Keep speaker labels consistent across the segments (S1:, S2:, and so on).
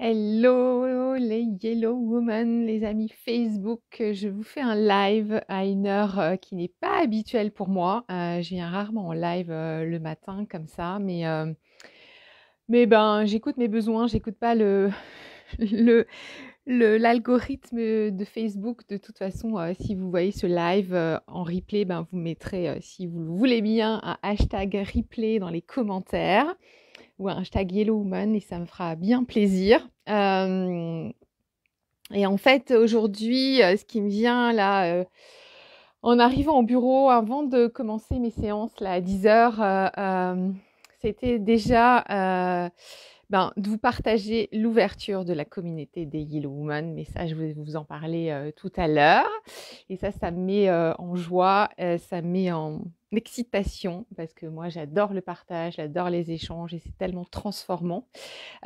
S1: Hello les Yellow Women, les amis Facebook, je vous fais un live à une heure euh, qui n'est pas habituelle pour moi. J'ai euh, je viens rarement en live euh, le matin comme ça, mais, mais ben j'écoute mes besoins, j'écoute pas le, le, l'algorithme de Facebook, de toute façon, si vous voyez ce live en replay, ben, vous mettrez, si vous le voulez bien, un hashtag replay dans les commentaires ou un hashtag Yellow Woman et ça me fera bien plaisir. Euh, et en fait, aujourd'hui, euh, ce qui me vient là, euh, en arrivant au bureau, avant de commencer mes séances là, à 10 h c'était déjà ben, de vous partager l'ouverture de la communauté des Yellow Woman. Mais ça, je vais vous en parler tout à l'heure. Et ça, ça me met en joie, ça me met en d'excitation parce que moi j'adore le partage, j'adore les échanges et c'est tellement transformant.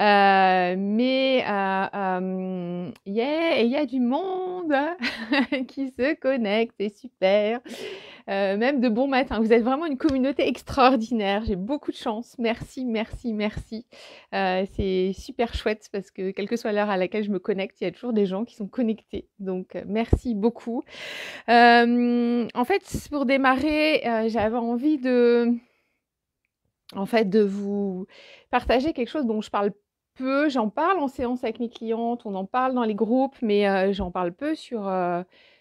S1: Euh, mais euh, il y a du monde qui se connecte, c'est super. Euh, même de bon matin. Vous êtes vraiment une communauté extraordinaire. J'ai beaucoup de chance. Merci, merci, merci. Euh, c'est super chouette parce que quelle que soit l'heure à laquelle je me connecte, il y a toujours des gens qui sont connectés. Donc euh, merci beaucoup. en fait, pour démarrer, j'avais envie de, en fait, de vous partager quelque chose dont je parle peu. J'en parle en séance avec mes clientes, on en parle dans les groupes, mais j'en parle peu sur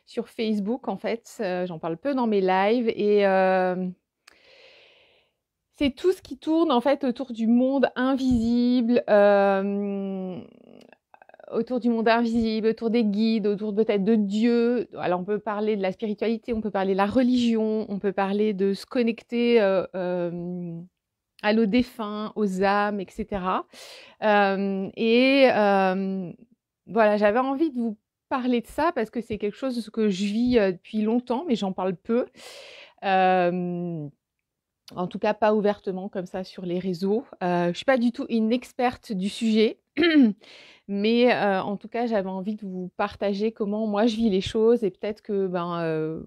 S1: sur Facebook, en fait. Euh, j'en parle peu dans mes lives. Et euh, c'est tout ce qui tourne, en fait, autour du monde invisible. Euh, autour du monde invisible, autour des guides, autour peut-être de Dieu. Alors on peut parler de la spiritualité, on peut parler de la religion, on peut parler de se connecter à nos défunt, aux âmes, etc. et voilà, j'avais envie de vous parler de ça parce que c'est quelque chose que je vis depuis longtemps, mais j'en parle peu. en tout cas, pas ouvertement comme ça sur les réseaux. je ne suis pas du tout une experte du sujet, mais en tout cas, j'avais envie de vous partager comment moi je vis les choses et peut-être que ben,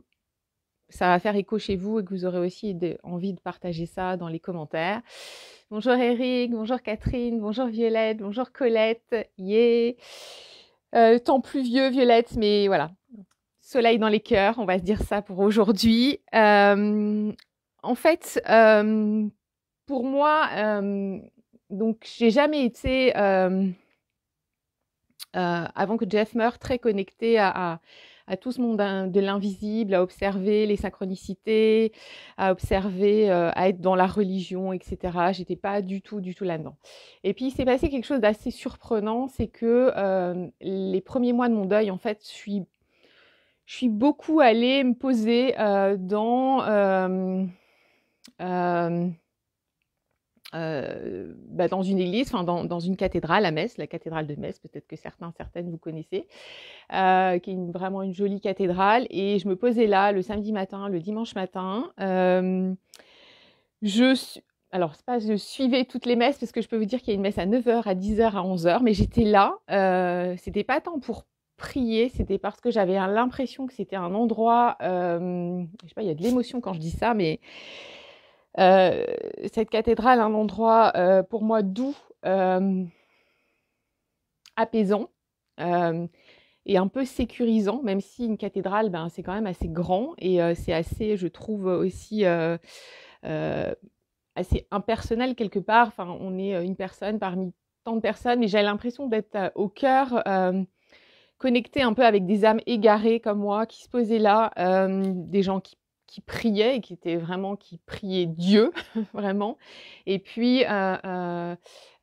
S1: ça va faire écho chez vous et que vous aurez aussi envie de partager ça dans les commentaires. Bonjour Eric, bonjour Catherine, bonjour Violette, bonjour Colette, yeah euh, temps pluvieux, violette, mais voilà. Soleil dans les cœurs, on va se dire ça pour aujourd'hui. Euh, en fait, euh, pour moi, euh, donc j'ai jamais été, avant que Jeff meure, très connectée à à tout ce monde de l'invisible, à observer les synchronicités, à observer, euh, à être dans la religion, etc. n'étais pas du tout, du tout là-dedans. Et puis il s'est passé quelque chose d'assez surprenant, c'est que euh, les premiers mois de mon deuil, en fait, je suis, je suis beaucoup allée me poser euh, dans euh, bah, dans une église, enfin dans, une cathédrale à Metz, la cathédrale de Metz, peut-être que certains, certaines vous connaissez, euh, qui est vraiment une jolie cathédrale. Et je me posais là le samedi matin, le dimanche matin. Euh, je suis... Alors, pas je suivais toutes les messes, parce que je peux vous dire qu'il y a une messe à 9h, à 10h, à 11h, mais j'étais là. c'était pas tant pour prier, c'était parce que j'avais l'impression que c'était un endroit, je sais pas, il y a de l'émotion quand je dis ça, mais euh, cette cathédrale, un endroit euh, pour moi doux, euh, apaisant et un peu sécurisant, même si une cathédrale, ben, c'est quand même assez grand et c'est assez, je trouve aussi assez impersonnel quelque part. Enfin, on est une personne parmi tant de personnes, mais j'ai l'impression d'être au cœur connecté un peu avec des âmes égarées comme moi qui se posaient là, des gens qui qui priait et qui était vraiment qui priait Dieu vraiment et puis euh, euh,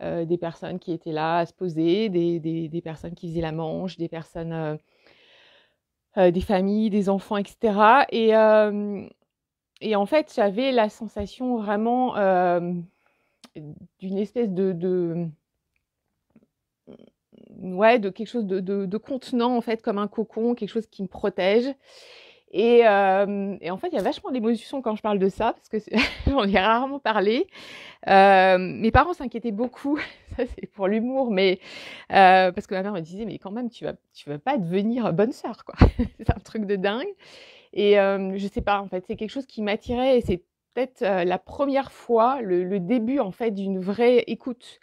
S1: euh, des personnes qui étaient là à se poser des, personnes qui faisaient la manche des personnes des familles des enfants etc et, et en fait j'avais la sensation vraiment d'une espèce de, de ouais de quelque chose de contenant en fait comme un cocon quelque chose qui me protège et, euh, et, en fait, il y a vachement d'émotion quand je parle de ça, parce que j'en ai rarement parlé. Euh, mes parents s'inquiétaient beaucoup, ça c'est pour l'humour, mais euh, parce que ma mère me disait, mais quand même, tu vas, tu vas pas devenir bonne sœur, quoi. c'est un truc de dingue. Et euh, je sais pas, en fait, c'est quelque chose qui m'attirait et c'est peut-être euh, la première fois, le, le, début en fait d'une vraie écoute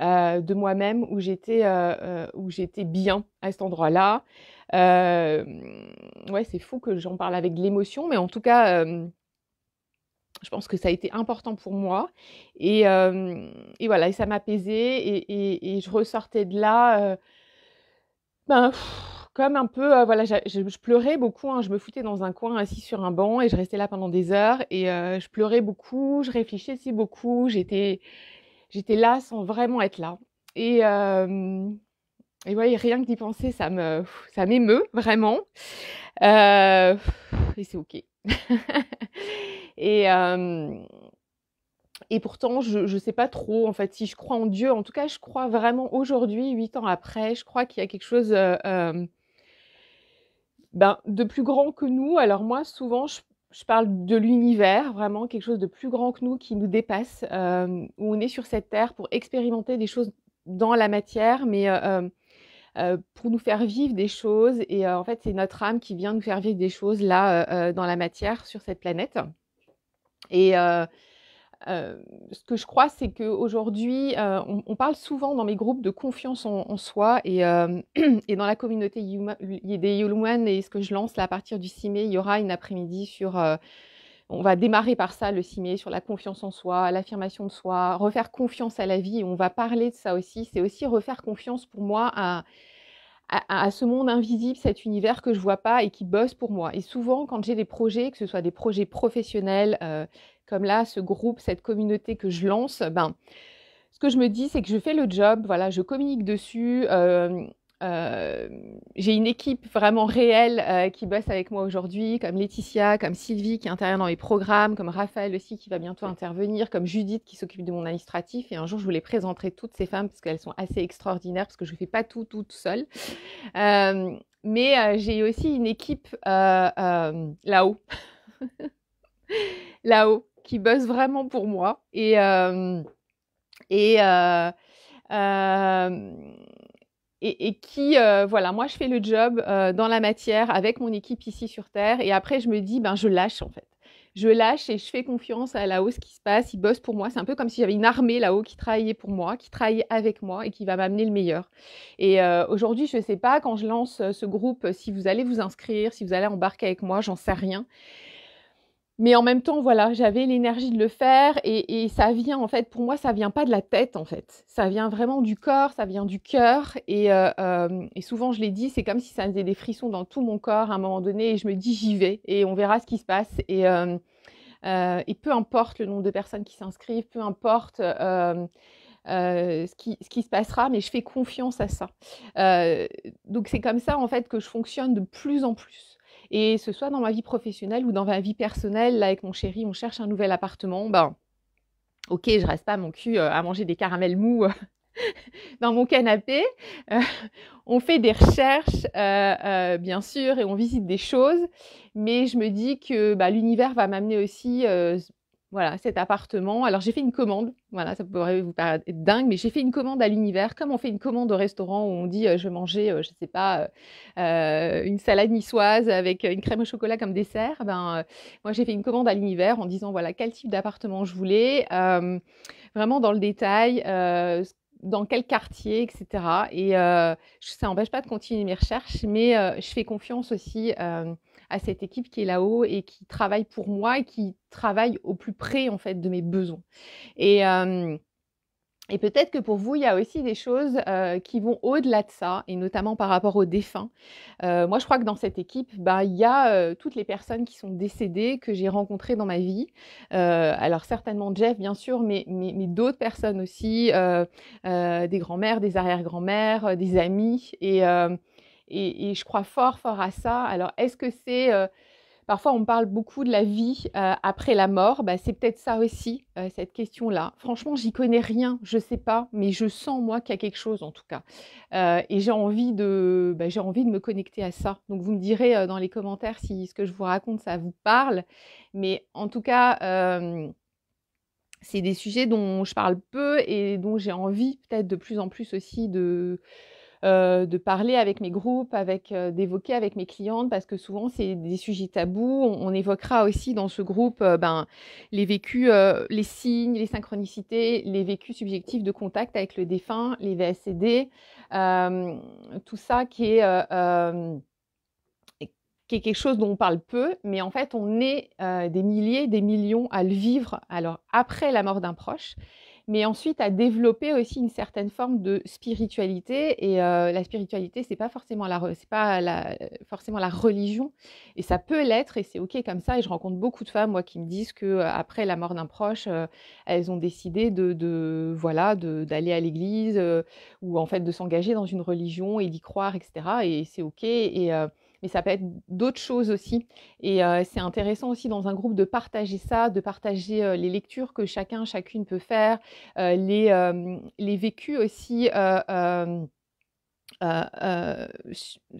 S1: euh, de moi-même où j'étais euh, euh, où j'étais bien à cet endroit-là. ouais, c'est fou que j'en parle avec de l'émotion, mais en tout cas, je pense que ça a été important pour moi. Et, et voilà, et ça m'apaisait et, je ressortais de là. ben, comme un peu, voilà, je, pleurais beaucoup, hein. je me foutais dans un coin assis sur un banc et je restais là pendant des heures et je pleurais beaucoup, je réfléchissais beaucoup, j'étais, j'étais là sans vraiment être là. Et, euh, et rien que d'y penser, ça me, ça m'émeut vraiment. Euh, et c'est ok. et euh, et pourtant, je ne sais pas trop, en fait, si je crois en Dieu. En tout cas, je crois vraiment aujourd'hui, huit ans après, je crois qu'il y a quelque chose euh, ben, de plus grand que nous. Alors moi, souvent, je, je parle de l'univers, vraiment quelque chose de plus grand que nous, qui nous dépasse, euh, où on est sur cette terre pour expérimenter des choses dans la matière, mais euh, euh, pour nous faire vivre des choses. Et en fait, c'est notre âme qui vient nous faire vivre des choses là, dans la matière, sur cette planète. Et euh, ce que je crois, c'est qu'aujourd'hui, euh, on, parle souvent dans mes groupes de confiance en, soi euh, et, dans la communauté des et ce que je lance là à partir du 6 mai, il y aura une après-midi sur... on va démarrer par ça le 6 mai, sur la confiance en soi, l'affirmation de soi, refaire confiance à la vie. On va parler de ça aussi. C'est aussi refaire confiance pour moi à, à, ce monde invisible, cet univers que je vois pas et qui bosse pour moi. Et souvent, quand j'ai des projets, que ce soit des projets professionnels, comme là, ce groupe, cette communauté que je lance, ben, ce que je me dis, c'est que je fais le job, voilà, je communique dessus. Euh, euh, j'ai une équipe vraiment réelle euh, qui bosse avec moi aujourd'hui, comme Laetitia, comme Sylvie qui intervient dans les programmes, comme Raphaël aussi qui va bientôt intervenir, comme Judith qui s'occupe de mon administratif. Et un jour, je vous les présenterai toutes ces femmes parce qu'elles sont assez extraordinaires, parce que je ne fais pas tout, tout, seule. seul. mais j'ai aussi une équipe là-haut. là-haut qui bosse vraiment pour moi. Et, euh, euh, euh, et, et, qui, voilà, moi, je fais le job dans la matière avec mon équipe ici sur Terre. Et après, je me dis, ben, je lâche en fait. Je lâche et je fais confiance à là-haut ce qui se passe. Il bosse pour moi. C'est un peu comme si j'avais une armée là-haut qui travaillait pour moi, qui travaillait avec moi et qui va m'amener le meilleur. Et aujourd'hui, je ne sais pas, quand je lance ce groupe, si vous allez vous inscrire, si vous allez embarquer avec moi, j'en sais rien mais en même temps, voilà, j'avais l'énergie de le faire et, ça vient en fait, pour moi, ça vient pas de la tête en fait, ça vient vraiment du corps, ça vient du cœur euh, euh, et, souvent je l'ai dit, c'est comme si ça faisait des frissons dans tout mon corps à un moment donné et je me dis j'y vais et on verra ce qui se passe et, euh, peu importe le nombre de personnes qui s'inscrivent, peu importe. ce, qui, se passera, mais je fais confiance à ça. donc c'est comme ça en fait que je fonctionne de plus en plus. Et ce soit dans ma vie professionnelle ou dans ma vie personnelle, là, avec mon chéri, on cherche un nouvel appartement, ben, ok, je reste pas mon cul euh, à manger des caramels mous euh, dans mon canapé. Euh, on fait des recherches, bien sûr, et on visite des choses. Mais je me dis que bah, l'univers va m'amener aussi voilà, cet appartement. Alors j'ai fait une commande, voilà, ça pourrait vous paraître dingue, mais j'ai fait une commande à l'univers, comme on fait une commande au restaurant où on dit euh, je mangeais, euh, je ne sais pas, euh, une salade niçoise avec une crème au chocolat comme dessert. Ben, moi j'ai fait une commande à l'univers en disant voilà quel type d'appartement je voulais, vraiment dans le détail, dans quel quartier, etc. Et euh, ça n'empêche pas de continuer mes recherches, mais euh, je fais confiance aussi euh, à cette équipe qui est là-haut et qui travaille pour moi et qui travaille au plus près en fait de mes besoins. Et et peut-être que pour vous, il y a aussi des choses euh, qui vont au-delà de ça, et notamment par rapport aux défunts. Euh, moi, je crois que dans cette équipe, bah, il y a euh, toutes les personnes qui sont décédées, que j'ai rencontrées dans ma vie. alors certainement Jeff, bien sûr, mais, mais, d'autres personnes aussi, des grands-mères, des arrière-grands-mères, des amis. Et, et, et, je crois fort, fort à ça. Alors, est-ce que c'est... Parfois, on parle beaucoup de la vie euh, après la mort. Bah, c'est peut-être ça aussi, euh, cette question-là. Franchement, j'y connais rien, je ne sais pas, mais je sens moi qu'il y a quelque chose en tout cas. Euh, et j'ai envie de, bah, j'ai envie de me connecter à ça. Donc, vous me direz dans les commentaires si ce que je vous raconte ça vous parle. Mais en tout cas. c'est des sujets dont je parle peu et dont j'ai envie peut-être de plus en plus aussi de, euh, de parler avec mes groupes, avec euh, d'évoquer avec mes clientes, parce que souvent c'est des sujets tabous. On, évoquera aussi dans ce groupe euh, ben, les vécus, les signes, les synchronicités, les vécus subjectifs de contact avec le défunt, les VSCD, tout ça qui est quelque chose dont on parle peu, mais en fait, on est des milliers, des millions à le vivre. Alors, après la mort d'un proche, mais ensuite à développer aussi une certaine forme de spiritualité. Et euh, la spiritualité, c'est pas forcément la, pas forcément la religion, et ça peut l'être, et c'est ok comme ça. Et je rencontre beaucoup de femmes, moi, qui me disent que euh, après la mort d'un proche, euh, elles ont décidé de, de voilà, d'aller à l'église ou en fait de s'engager dans une religion et d'y croire, etc. Et c'est ok. Et mais ça peut être d'autres choses aussi. Et euh, c'est intéressant aussi dans un groupe de partager ça, de partager euh, les lectures que chacun, chacune peut faire, euh, les, les vécus aussi.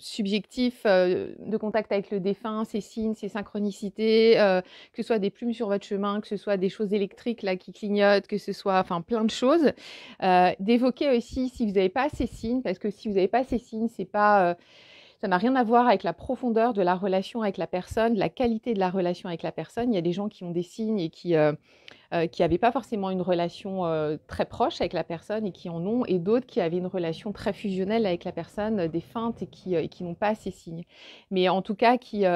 S1: subjectifs de contact avec le défunt, ses signes, ses synchronicités, que ce soit des plumes sur votre chemin, que ce soit des choses électriques là qui clignotent, que ce soit enfin plein de choses. D'évoquer aussi si vous n'avez pas ces signes, parce que si vous n'avez pas ces signes, c'est pas ça n'a rien à voir avec la profondeur de la relation avec la personne, la qualité de la relation avec la personne. Il y a des gens qui ont des signes et qui n'avaient euh, euh, pas forcément une relation euh, très proche avec la personne et qui en ont, et d'autres qui avaient une relation très fusionnelle avec la personne, des feintes et qui, qui n'ont pas ces signes. Mais en tout cas, qui,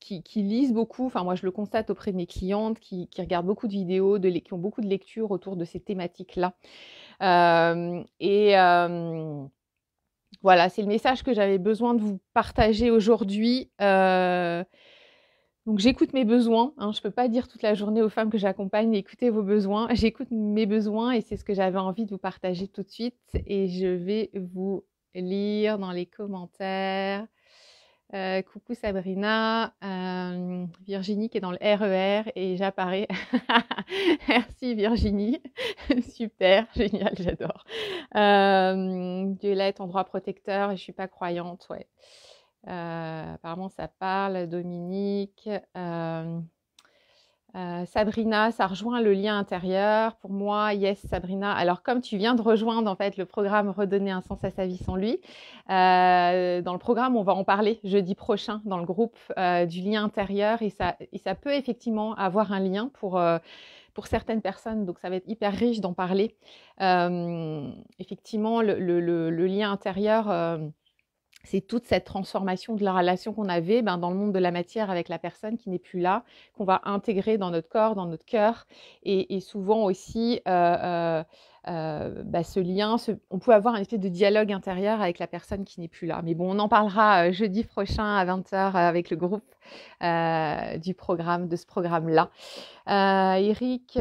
S1: qui, lisent beaucoup, enfin moi je le constate auprès de mes clientes, qui, regardent beaucoup de vidéos, qui ont beaucoup de lectures autour de ces thématiques-là. et, voilà, c'est le message que j'avais besoin de vous partager aujourd'hui. Euh, donc j'écoute mes besoins. Hein. Je ne peux pas dire toute la journée aux femmes que j'accompagne, écoutez vos besoins. J'écoute mes besoins et c'est ce que j'avais envie de vous partager tout de suite. Et je vais vous lire dans les commentaires. Euh, coucou Sabrina, euh, Virginie qui est dans le RER e et j'apparais. Merci Virginie, super, génial, j'adore. Euh, Dieu en droit protecteur et je suis pas croyante, ouais. Euh, apparemment ça parle, Dominique. Euh, euh, Sabrina, ça rejoint le lien intérieur. Pour moi, yes, Sabrina. Alors, comme tu viens de rejoindre en fait le programme Redonner un sens à sa vie sans lui, euh, dans le programme, on va en parler jeudi prochain dans le groupe euh, du lien intérieur et ça, et ça peut effectivement avoir un lien pour pour certaines personnes, donc ça va être hyper riche d'en parler. effectivement, le, le, lien intérieur c'est toute cette transformation de la relation qu'on avait ben, dans le monde de la matière avec la personne qui n'est plus là, qu'on va intégrer dans notre corps, dans notre cœur, et, souvent aussi euh, euh, euh, bah, ce lien, on peut avoir un effet de dialogue intérieur avec la personne qui n'est plus là. Mais bon, on en parlera jeudi prochain à 20h avec le groupe du programme, de ce programme-là. Eric.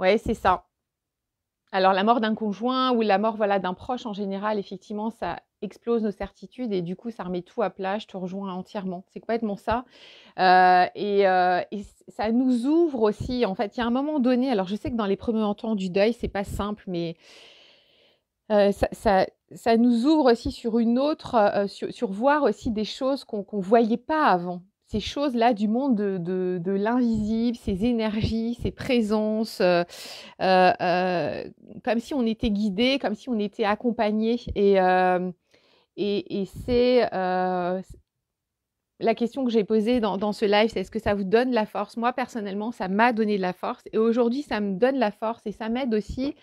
S1: Oui, c'est ça. Alors la mort d'un conjoint ou la mort voilà d'un proche en général, effectivement, ça explose nos certitudes et du coup ça remet tout à plat. Je te rejoins entièrement. C'est complètement ça. Euh, et, euh, ça nous ouvre aussi. En fait, il y a un moment donné. Alors je sais que dans les premiers temps du deuil, c'est pas simple, mais euh, ça, nous ouvre aussi sur une autre, sur, voir aussi des choses qu'on ne voyait pas avant ces choses-là du monde de, l'invisible, ces énergies, ces présences, euh, euh, euh, comme si on était guidé, comme si on était accompagné. Et, et, c'est la question que j'ai posée dans, ce live, c'est est-ce que ça vous donne de la force Moi, personnellement, ça m'a donné de la force. Et aujourd'hui, ça me donne de la force et ça m'aide aussi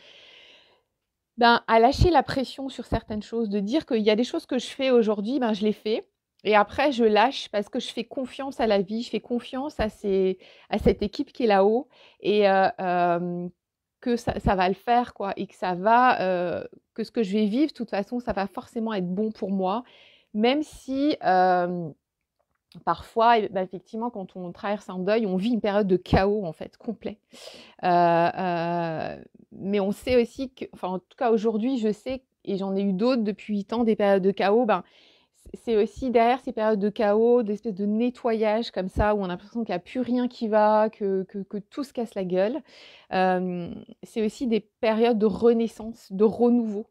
S1: ben, à lâcher la pression sur certaines choses, de dire qu'il y a des choses que je fais aujourd'hui, ben, je les fais et après, je lâche parce que je fais confiance à la vie, je fais confiance à, ces, à cette équipe qui est là-haut et euh, que ça, va le faire, quoi. Et que ça va, euh, que ce que je vais vivre, de toute façon, ça va forcément être bon pour moi, même si parfois, eh ben, effectivement, quand on traverse un deuil, on vit une période de chaos, en fait, complet. Euh, mais on sait aussi que, enfin, en tout cas, aujourd'hui, je sais, et j'en ai eu d'autres depuis huit ans, des périodes de chaos, ben c'est aussi derrière ces périodes de chaos, d'espèces de nettoyage comme ça, où on a l'impression qu'il n'y a plus rien qui va, que, que, tout se casse la gueule. Euh, c'est aussi des périodes de renaissance, de renouveau.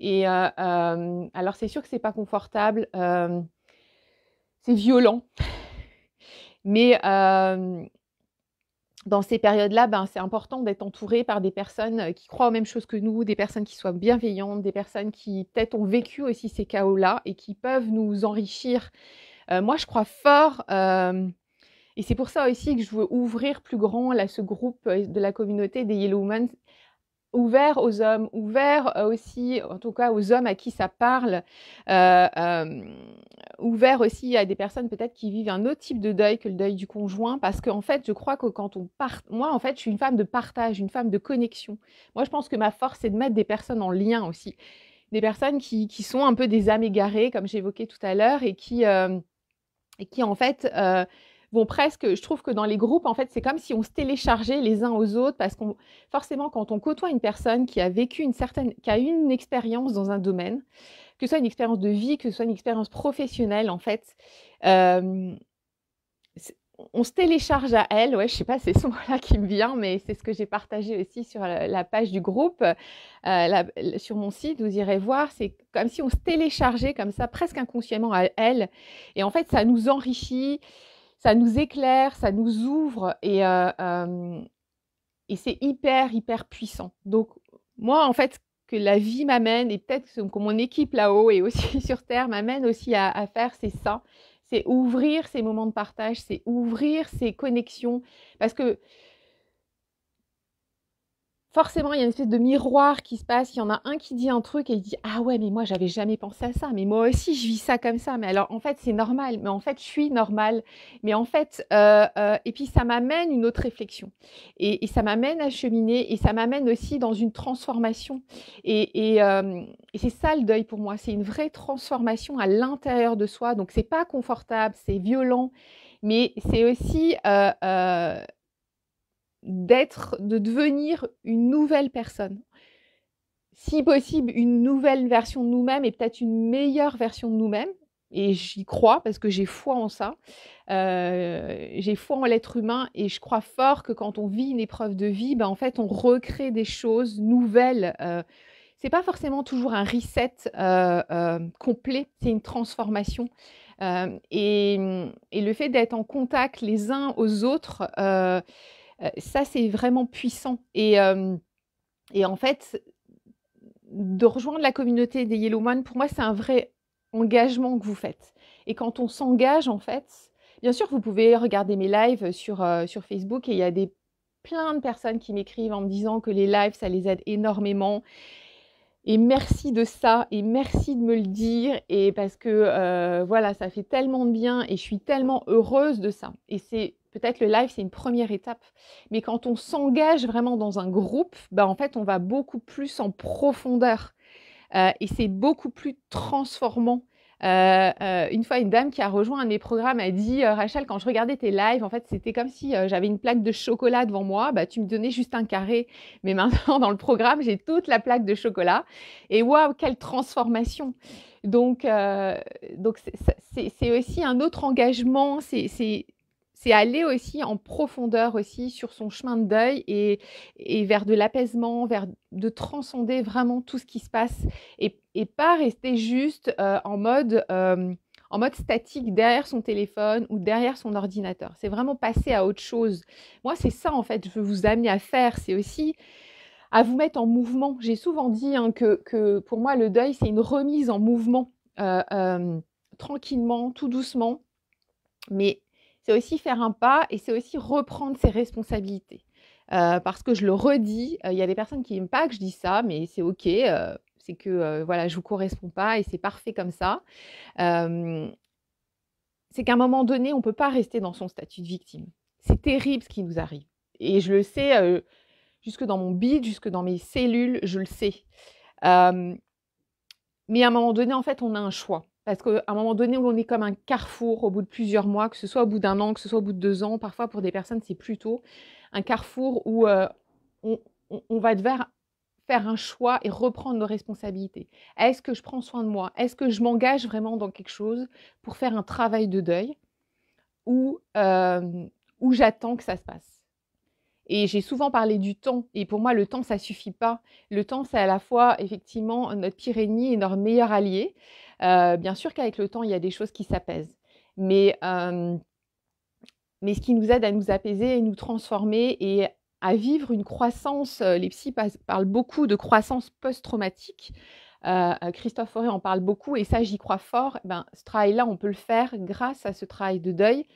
S1: Et euh, euh, alors, c'est sûr que c'est pas confortable, c'est violent, mais dans ces périodes-là, ben, c'est important d'être entouré par des personnes euh, qui croient aux mêmes choses que nous, des personnes qui soient bienveillantes, des personnes qui peut-être ont vécu aussi ces chaos-là et qui peuvent nous enrichir. Euh, moi, je crois fort, euh, et c'est pour ça aussi que je veux ouvrir plus grand là, ce groupe de la communauté des Yellow Women, ouvert aux hommes, ouvert euh, aussi, en tout cas aux hommes à qui ça parle, euh, euh, ouvert aussi à des personnes peut-être qui vivent un autre type de deuil que le deuil du conjoint, parce qu'en fait, je crois que quand on part, moi en fait, je suis une femme de partage, une femme de connexion. Moi, je pense que ma force, c'est de mettre des personnes en lien aussi, des personnes qui, qui sont un peu des âmes égarées, comme j'évoquais tout à l'heure, et qui et qui en fait vont presque, je trouve que dans les groupes, en fait, c'est comme si on se téléchargeait les uns aux autres parce qu'on, forcément, quand on côtoie une personne qui a vécu une certaine, qui a une expérience dans un domaine, que ce soit une expérience de vie, que ce soit une expérience professionnelle, en fait, euh, on se télécharge à elle. Ouais, je sais pas, c'est ce mot-là qui me vient, mais c'est ce que j'ai partagé aussi sur la page du groupe, euh, sur mon site, vous irez voir. C'est comme si on se téléchargeait comme ça, presque inconsciemment à elle. Et en fait, ça nous enrichit ça nous éclaire, ça nous ouvre et, euh, euh, et c'est hyper, hyper puissant. Donc, moi, en fait, que la vie m'amène et peut-être que mon équipe là-haut et aussi sur Terre m'amène aussi à, à faire, c'est ça. C'est ouvrir ces moments de partage, c'est ouvrir ces connexions. Parce que forcément, il y a une espèce de miroir qui se passe. Il y en a un qui dit un truc et il dit Ah ouais, mais moi, j'avais jamais pensé à ça. Mais moi aussi, je vis ça comme ça. Mais alors, en fait, c'est normal. Mais en fait, je suis normale. Mais en fait, euh, euh, et puis ça m'amène une autre réflexion. Et, ça m'amène à cheminer. Et ça m'amène aussi dans une transformation. Euh, et, c'est ça le deuil pour moi. C'est une vraie transformation à l'intérieur de soi. Donc, c'est pas confortable, c'est violent. Mais c'est aussi d'être, de devenir une nouvelle personne. Si possible, une nouvelle version de nous-mêmes et peut-être une meilleure version de nous-mêmes. Et j'y crois parce que j'ai foi en ça. Euh, j'ai foi en l'être humain et je crois fort que quand on vit une épreuve de vie, ben, en fait, on recrée des choses nouvelles. Ce euh, c'est pas forcément toujours un reset euh, complet, c'est une transformation. Et, et, le fait d'être en contact les uns aux autres euh, ça, c'est vraiment puissant. Et, euh, et en fait, de rejoindre la communauté des Yellow pour moi, c'est un vrai engagement que vous faites. Et quand on s'engage, en fait, bien sûr, vous pouvez regarder mes lives sur, euh, sur Facebook et il y a des, plein de personnes qui m'écrivent en me disant que les lives, ça les aide énormément. Et merci de ça, et merci de me le dire, et parce que voilà, ça fait tellement de bien, et je suis tellement heureuse de ça. Et c'est Peut-être le live, c'est une première étape. Mais quand on s'engage vraiment dans un groupe, bah, en fait, on va beaucoup plus en profondeur. Euh, et c'est beaucoup plus transformant. Euh, euh, une fois, une dame qui a rejoint un de mes programmes a dit Rachel, quand je regardais tes lives, en fait, c'était comme si j'avais une plaque de chocolat devant moi. Bah, tu me donnais juste un carré, mais maintenant dans le programme, j'ai toute la plaque de chocolat. Et waouh, quelle transformation Donc, donc c'est aussi un autre engagement. C'est c'est aller aussi en profondeur aussi sur son chemin de deuil et, et vers de l'apaisement, vers de transcender vraiment tout ce qui se passe et, et pas rester juste euh, en mode euh, en mode statique derrière son téléphone ou derrière son ordinateur. C'est vraiment passer à autre chose. Moi, c'est ça en fait, je veux vous amener à faire. C'est aussi à vous mettre en mouvement. J'ai souvent dit hein, que, que, pour moi, le deuil, c'est une remise en mouvement, euh, tranquillement, tout doucement, mais c'est aussi faire un pas et c'est aussi reprendre ses responsabilités. Euh, parce que je le redis, euh, il y a des personnes qui n'aiment pas que je dise ça, mais c'est ok, euh, c'est que voilà, je vous correspond pas et c'est parfait comme ça. c'est qu'à un moment donné, on peut pas rester dans son statut de victime. C'est terrible ce qui nous arrive, et je le sais jusque dans mon bide, jusque dans mes cellules, je le sais. mais à un moment donné, en fait, on a un choix. Parce qu'à un moment donné, on est comme un carrefour au bout de plusieurs mois, que ce soit au bout d'un an, que ce soit au bout de deux ans. Parfois, pour des personnes, c'est plutôt un carrefour où euh, on, va devoir faire un choix et reprendre nos responsabilités. Est-ce que je prends soin de moi Est-ce que je m'engage vraiment dans quelque chose pour faire un travail de deuil ou euh, j'attends que ça se passe et j'ai souvent parlé du temps. Et pour moi, le temps, ça suffit pas. Le temps, c'est à la fois, effectivement, notre pire et notre meilleur allié. Euh, bien sûr qu'avec le temps, il y a des choses qui s'apaisent. Mais, mais ce qui nous aide à nous apaiser et nous transformer et à vivre une croissance, euh, les psy parlent beaucoup de croissance post-traumatique. Euh, Christophe Auré en parle beaucoup et ça, j'y crois fort. Eh ben, ce travail-là, on peut le faire grâce à ce travail de deuil.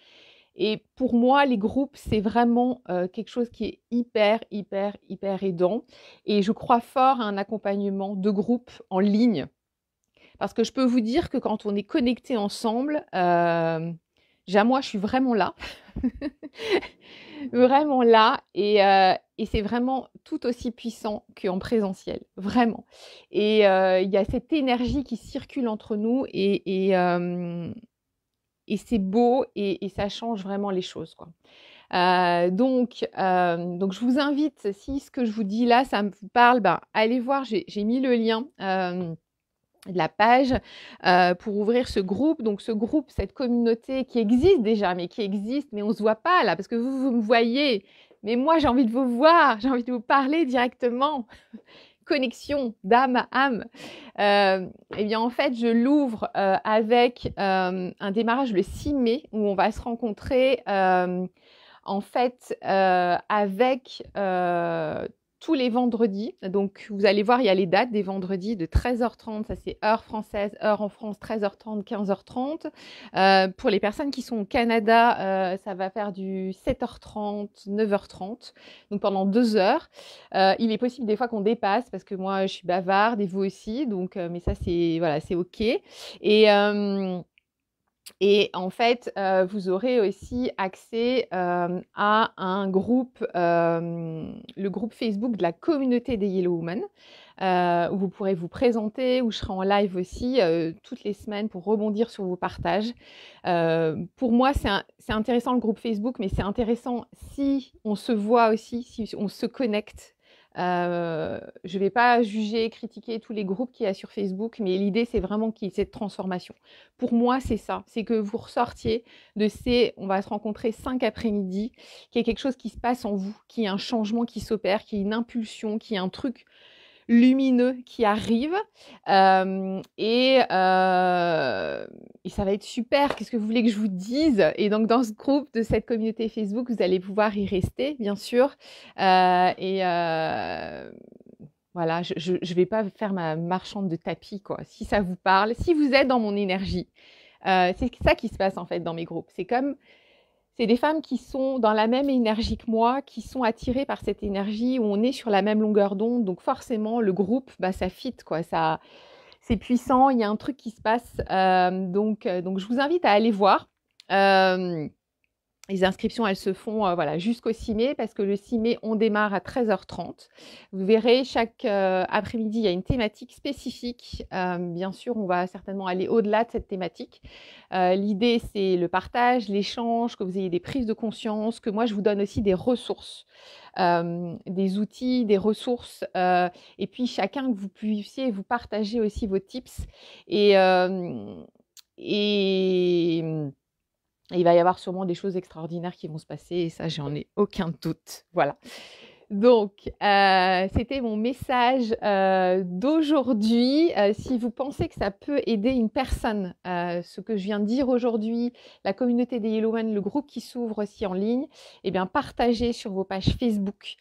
S1: Et pour moi, les groupes, c'est vraiment quelque chose qui est hyper, hyper, hyper aidant. Et je crois fort à un accompagnement de groupe en ligne parce que je peux vous dire que quand on est connecté ensemble, euh, moi, je suis vraiment là. vraiment là. Euh, et, c'est vraiment tout aussi puissant qu'en présentiel. Vraiment. Et euh, il y a cette énergie qui circule entre nous et, euh, c'est beau et, ça change vraiment les choses. donc, je vous invite, si ce que je vous dis là, ça me parle, ben, allez voir, j'ai mis le lien de la page euh, pour ouvrir ce groupe. Donc ce groupe, cette communauté qui existe déjà, mais qui existe, mais on ne se voit pas là, parce que vous, vous me voyez. Mais moi, j'ai envie de vous voir, j'ai envie de vous parler directement. Connexion d'âme à âme. et euh, eh bien, en fait, je l'ouvre euh, avec un démarrage le 6 mai où on va se rencontrer en fait avec tous les vendredis. Donc, vous allez voir, il y a les dates des vendredis de 13h30, ça c'est heure française, heure en France, 13h30, 15h30. Euh, pour les personnes qui sont au Canada, euh, ça va faire du 7h30, 9h30, donc pendant deux heures. Euh, il est possible des fois qu'on dépasse parce que moi je suis bavarde et vous aussi, donc, mais ça c'est voilà, c'est ok. Et. Et en fait, euh, vous aurez aussi accès euh, à un groupe, euh, le groupe Facebook de la communauté des Yellow Women, où vous pourrez vous présenter, où je serai en live aussi toutes les semaines pour rebondir sur vos partages. pour moi, c'est intéressant le groupe Facebook, mais c'est intéressant si on se voit aussi, si on se connecte euh, je ne vais pas juger, critiquer tous les groupes qu'il y a sur Facebook, mais l'idée, c'est vraiment qu'il y ait cette transformation. Pour moi, c'est ça. C'est que vous ressortiez de ces, on va se rencontrer cinq après-midi, qu'il y ait quelque chose qui se passe en vous, qu'il y ait un changement qui s'opère, qu'il y ait une impulsion, qu'il y ait un truc lumineux qui arrive. Euh, euh, et, ça va être super. Qu'est-ce que vous voulez que je vous dise Et donc, dans ce groupe de cette communauté Facebook, vous allez pouvoir y rester, bien sûr. Euh, et voilà, je ne vais pas faire ma marchande de tapis, quoi. Si ça vous parle, si vous êtes dans mon énergie. c'est ça qui se passe, en fait, dans mes groupes. C'est comme c'est des femmes qui sont dans la même énergie que moi, qui sont attirées par cette énergie, où on est sur la même longueur d'onde. Donc forcément, le groupe, bah, ça fit, quoi. Ça, c'est puissant, il y a un truc qui se passe. Euh, donc, euh, donc, je vous invite à aller voir. Euh, les inscriptions, elles se font euh, voilà, jusqu'au 6 mai parce que le 6 mai, on démarre à 13h30. Vous verrez, chaque euh, après-midi, il y a une thématique spécifique. Euh, bien sûr, on va certainement aller au-delà de cette thématique. L'idée, c'est le partage, l'échange, que vous ayez des prises de conscience, que moi, je vous donne aussi des ressources. des outils, des ressources, et puis chacun que vous puissiez vous partager aussi vos tips. Et, et il va y avoir sûrement des choses extraordinaires qui vont se passer et ça, j'en ai aucun doute. Voilà. Donc, euh, c'était mon message euh, d'aujourd'hui. Euh, si vous pensez que ça peut aider une personne, ce que je viens de dire aujourd'hui, la communauté des Yellowmen, le groupe qui s'ouvre aussi en ligne, eh bien, partagez sur vos pages Facebook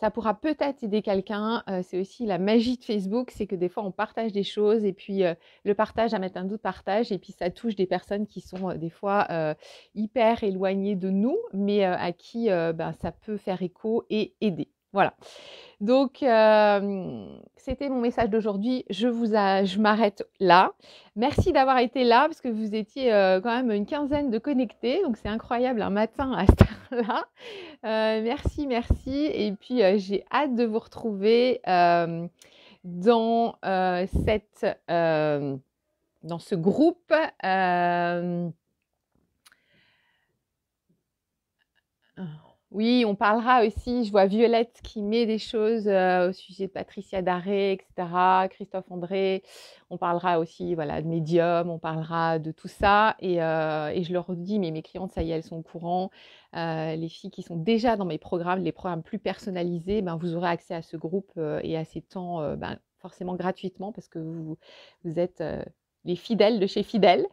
S1: ça pourra peut-être aider quelqu'un. Euh, c'est aussi la magie de Facebook, c'est que des fois on partage des choses et puis euh, le partage mettre un doute partage et puis ça touche des personnes qui sont euh, des fois hyper éloignées de nous, mais à qui ben, ça peut faire écho et aider. Voilà. Donc, euh, c'était mon message d'aujourd'hui. Je vous a, je m'arrête là. Merci d'avoir été là parce que vous étiez euh, quand même une quinzaine de connectés. Donc, c'est incroyable un matin à cette heure-là. Euh, merci, merci. Et puis, j'ai hâte de vous retrouver dans, cette, dans ce groupe. Oui, on parlera aussi, je vois Violette qui met des choses euh, au sujet de Patricia Daré, etc., Christophe André. On parlera aussi voilà, de médium, on parlera de tout ça. Euh, et, je leur dis, mais mes clientes, ça y est, elles sont au courant. Euh, les filles qui sont déjà dans mes programmes, les programmes plus personnalisés, ben, vous aurez accès à ce groupe et à ces temps ben, forcément gratuitement parce que vous, vous êtes les fidèles de chez Fidèle.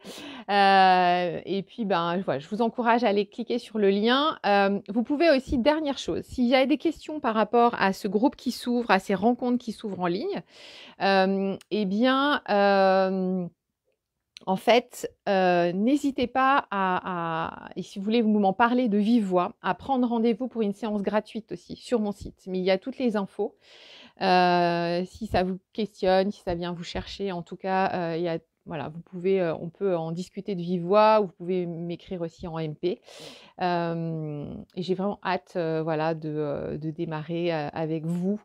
S1: Euh, et puis, ben, je vous encourage à aller cliquer sur le lien. Euh, vous pouvez aussi, dernière chose, s'il y a des questions par rapport à ce groupe qui s'ouvre, à ces rencontres qui s'ouvrent en ligne, euh, eh bien, en fait, n'hésitez pas à, et si vous voulez vous m'en parler de vive voix, à prendre rendez-vous pour une séance gratuite aussi sur mon site. Mais il y a toutes les infos. si ça vous questionne, si ça vient vous chercher, en tout cas, il y a voilà, vous pouvez, euh, on peut en discuter de vive voix ou vous pouvez m'écrire aussi en MP. Euh, et j'ai vraiment hâte, euh, voilà, de, démarrer avec vous.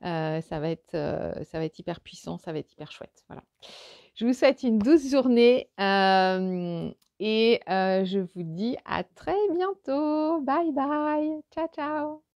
S1: ça va être, ça va être hyper puissant, ça va être hyper chouette. Voilà. Je vous souhaite une douce journée et je vous dis à très bientôt. Bye bye, ciao ciao.